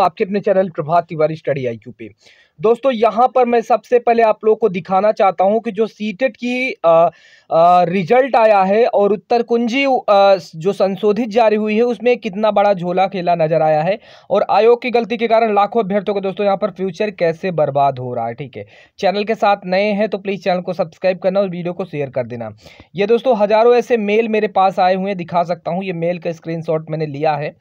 आपके अपने channel Prabhat Tiwari study IQ पे दोस्तों यहाँ पर मैं सबसे पहले आप लोगों को दिखाना चाहता हूँ कि जो सीटेट e की आ, आ, रिजल्ट आया है और उत्तर कुंजी आ, जो संशोधित जारी हुई है उसमें कितना बड़ा झोला खेला नजर आया है और आयोग की गलती के कारण लाखों अभ्यर्थियों को दोस्तों यहाँ पर फ्यूचर कैसे बर्बाद हो रहा है ठीक है चैनल के साथ नए हैं तो प्लीज़ चैनल को सब्सक्राइब करना और वीडियो को शेयर कर देना ये दोस्तों हज़ारों ऐसे मेल मेरे पास आए हुए दिखा सकता हूँ ये मेल का स्क्रीन मैंने लिया है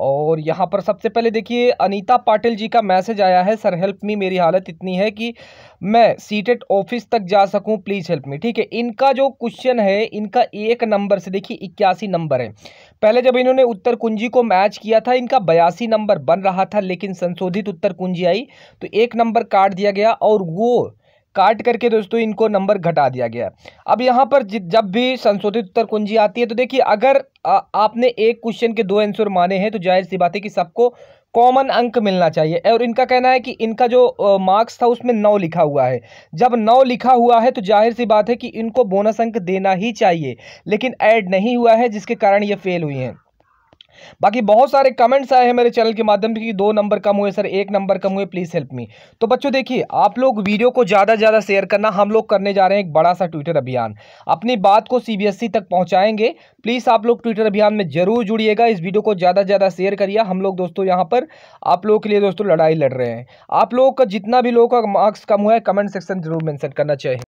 और यहाँ पर सबसे पहले देखिए अनीता पाटिल जी का मैसेज आया है सर हेल्प मी मेरी हालत इतनी है कि मैं सीटेड ऑफिस तक जा सकूँ प्लीज़ हेल्प मी ठीक है इनका जो क्वेश्चन है इनका एक नंबर से देखिए इक्यासी नंबर है पहले जब इन्होंने उत्तर कुंजी को मैच किया था इनका बयासी नंबर बन रहा था लेकिन संशोधित उत्तर कुंजी आई तो एक नंबर काट दिया गया और वो काट करके दोस्तों इनको नंबर घटा दिया गया अब यहाँ पर जब भी संशोधित उत्तर कुंजी आती है तो देखिए अगर आ, आपने एक क्वेश्चन के दो आंसर माने हैं तो जाहिर सी बात है कि सबको कॉमन अंक मिलना चाहिए और इनका कहना है कि इनका जो मार्क्स था उसमें नौ लिखा हुआ है जब नौ लिखा हुआ है तो जाहिर सी बात है कि इनको बोनस अंक देना ही चाहिए लेकिन ऐड नहीं हुआ है जिसके कारण ये फेल हुई हैं बाकी बहुत सारे कमेंट्स आए हैं मेरे चैनल के माध्यम से कि दो नंबर कम हुए सर एक नंबर कम हुए प्लीज़ हेल्प मी तो बच्चों देखिए आप लोग वीडियो को ज़्यादा से ज़्यादा शेयर करना हम लोग करने जा रहे हैं एक बड़ा सा ट्विटर अभियान अपनी बात को सीबीएसई e तक पहुँचाएंगे प्लीज़ आप लोग ट्विटर अभियान में जरूर जुड़िएगा इस वीडियो को ज़्यादा से ज़्यादा शेयर करिए हम लोग दोस्तों यहाँ पर आप लोगों के लिए दोस्तों लड़ाई लड़ रहे हैं आप लोगों का जितना भी लोगों का मार्क्स कम हुआ है कमेंट सेक्शन जरूर मैंसन करना चाहिए